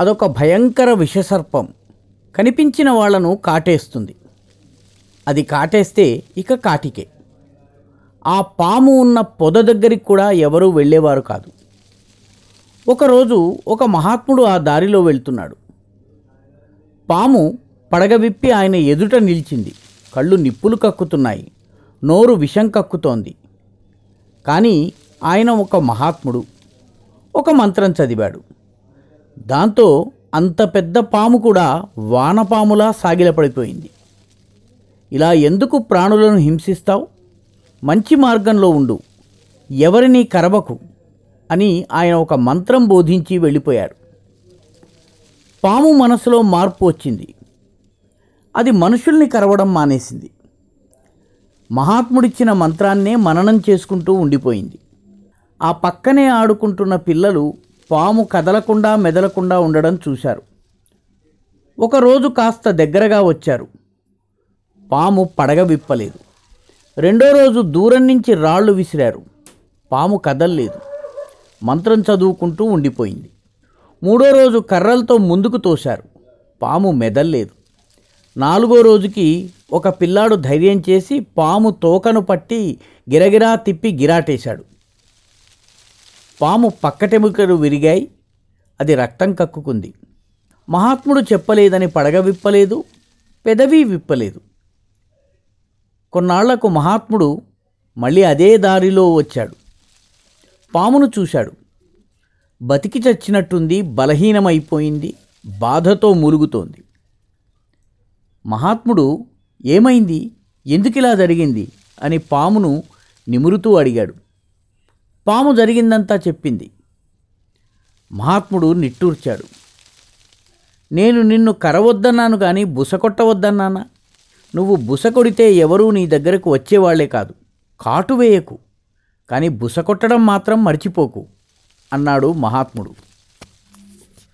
అదొక భయంకర విషసర్పం కనిపించిన వాళ్లను కాటేస్తుంది అది కాటేస్తే ఇక కాటికే ఆ పాము ఉన్న పొద దగ్గరికి కూడా ఎవరూ వెళ్ళేవారు కాదు ఒకరోజు ఒక మహాత్ముడు ఆ దారిలో వెళ్తున్నాడు పాము పడగ విప్పి ఆయన ఎదుట నిలిచింది కళ్ళు నిప్పులు కక్కుతున్నాయి నోరు విషం కక్కుతోంది కానీ ఆయన ఒక మహాత్ముడు ఒక మంత్రం చదివాడు దాంతో అంత పెద్ద పాము కూడా వానపాములా సాగిలపడిపోయింది ఇలా ఎందుకు ప్రాణులను హింసిస్తావు మంచి మార్గంలో ఉండు ఎవరిని కరవకు అని ఆయన ఒక మంత్రం బోధించి వెళ్ళిపోయారు పాము మనసులో మార్పు వచ్చింది అది మనుషుల్ని కరవడం మానేసింది మహాత్ముడిచ్చిన మంత్రాన్నే మననం చేసుకుంటూ ఉండిపోయింది ఆ పక్కనే ఆడుకుంటున్న పిల్లలు పాము కదలకుండా మెదలకుండా ఉండడం చూశారు ఒకరోజు కాస్త దగ్గరగా వచ్చారు పాము పడగ విప్పలేదు రెండో రోజు దూరం నుంచి రాళ్ళు విసిరారు పాము కదల్లేదు మంత్రం చదువుకుంటూ ఉండిపోయింది మూడో రోజు కర్రలతో ముందుకు తోశారు పాము మెదల్లేదు నాలుగో రోజుకి ఒక పిల్లాడు ధైర్యం చేసి పాము తోకను పట్టి గిరగిరా తిప్పి గిరాటేశాడు పాము పక్కటెముకలు విరిగాయి అది రక్తం కక్కుకుంది మహాత్ముడు చెప్పలేదని పడగ విప్పలేదు పెదవి విప్పలేదు కొన్నాళ్లకు మహాత్ముడు మళ్ళీ అదే దారిలో వచ్చాడు పామును చూశాడు బతికి చచ్చినట్టుంది బలహీనమైపోయింది బాధతో మురుగుతోంది మహాత్ముడు ఏమైంది ఎందుకిలా జరిగింది అని పామును నిమురుతూ అడిగాడు పాము జరిగిందంతా చెప్పింది మహాత్ముడు నిట్టూర్చాడు నేను నిన్ను కరవద్దన్నాను కానీ బుసకొట్టవద్దన్నానా నువ్వు బుసకొడితే ఎవరూ నీ దగ్గరకు వచ్చేవాళ్లే కాదు కాటు వేయకు కానీ బుసకొట్టడం మాత్రం మర్చిపోకు అన్నాడు మహాత్ముడు